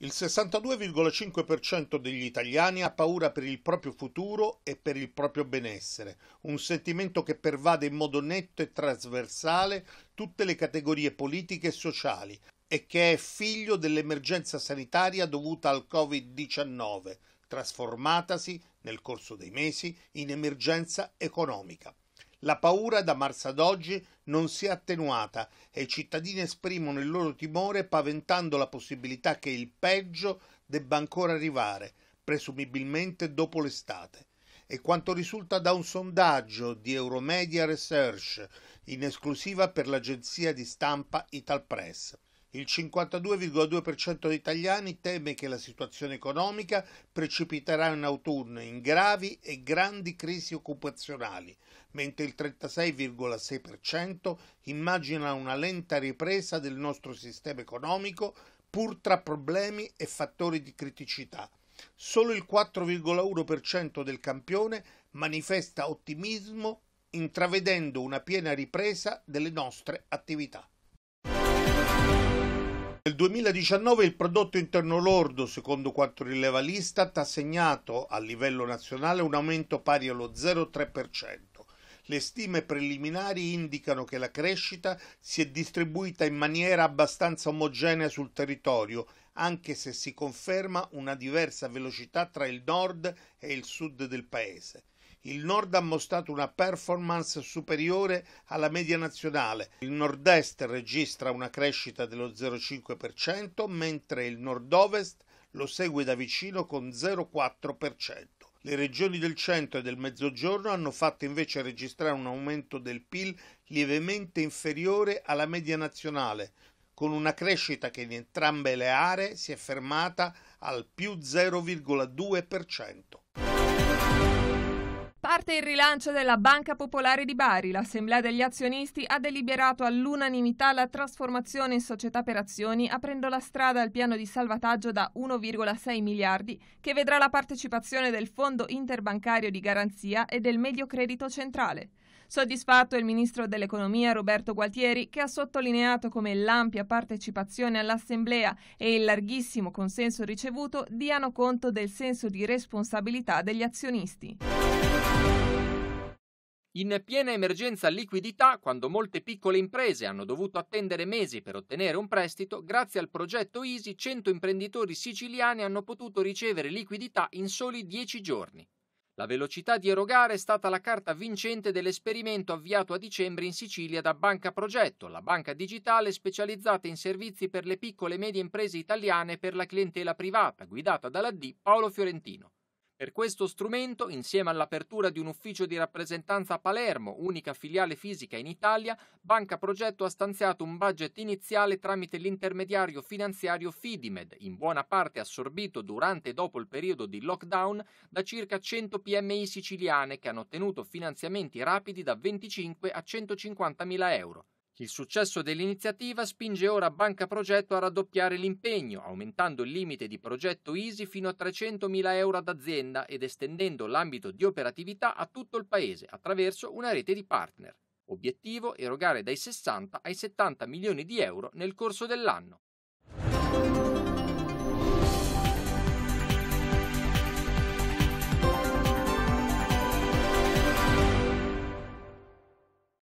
Il 62,5% degli italiani ha paura per il proprio futuro e per il proprio benessere, un sentimento che pervade in modo netto e trasversale tutte le categorie politiche e sociali e che è figlio dell'emergenza sanitaria dovuta al Covid-19, trasformatasi nel corso dei mesi in emergenza economica. La paura da marzo ad oggi non si è attenuata e i cittadini esprimono il loro timore paventando la possibilità che il peggio debba ancora arrivare, presumibilmente dopo l'estate. E quanto risulta da un sondaggio di Euromedia Research in esclusiva per l'agenzia di stampa Italpress. Il 52,2% degli italiani teme che la situazione economica precipiterà in autunno in gravi e grandi crisi occupazionali, mentre il 36,6% immagina una lenta ripresa del nostro sistema economico pur tra problemi e fattori di criticità. Solo il 4,1% del campione manifesta ottimismo intravedendo una piena ripresa delle nostre attività. Nel 2019 il prodotto interno lordo, secondo quanto rileva l'Istat, ha segnato a livello nazionale un aumento pari allo 0,3%. Le stime preliminari indicano che la crescita si è distribuita in maniera abbastanza omogenea sul territorio, anche se si conferma una diversa velocità tra il nord e il sud del paese il nord ha mostrato una performance superiore alla media nazionale. Il nord-est registra una crescita dello 0,5%, mentre il nord-ovest lo segue da vicino con 0,4%. Le regioni del centro e del mezzogiorno hanno fatto invece registrare un aumento del PIL lievemente inferiore alla media nazionale, con una crescita che in entrambe le aree si è fermata al più 0,2% parte il rilancio della Banca Popolare di Bari. L'Assemblea degli azionisti ha deliberato all'unanimità la trasformazione in società per azioni, aprendo la strada al piano di salvataggio da 1,6 miliardi, che vedrà la partecipazione del Fondo Interbancario di Garanzia e del Medio Credito Centrale. Soddisfatto il ministro dell'Economia Roberto Gualtieri, che ha sottolineato come l'ampia partecipazione all'Assemblea e il larghissimo consenso ricevuto diano conto del senso di responsabilità degli azionisti. In piena emergenza liquidità, quando molte piccole imprese hanno dovuto attendere mesi per ottenere un prestito, grazie al progetto Easy 100 imprenditori siciliani hanno potuto ricevere liquidità in soli 10 giorni. La velocità di erogare è stata la carta vincente dell'esperimento avviato a dicembre in Sicilia da Banca Progetto, la banca digitale specializzata in servizi per le piccole e medie imprese italiane per la clientela privata, guidata dalla D Paolo Fiorentino. Per questo strumento, insieme all'apertura di un ufficio di rappresentanza a Palermo, unica filiale fisica in Italia, Banca Progetto ha stanziato un budget iniziale tramite l'intermediario finanziario Fidimed, in buona parte assorbito durante e dopo il periodo di lockdown da circa 100 PMI siciliane che hanno ottenuto finanziamenti rapidi da 25 a 150 mila euro. Il successo dell'iniziativa spinge ora Banca Progetto a raddoppiare l'impegno, aumentando il limite di progetto ISI fino a 300.000 euro ad azienda ed estendendo l'ambito di operatività a tutto il Paese attraverso una rete di partner. Obiettivo erogare dai 60 ai 70 milioni di euro nel corso dell'anno.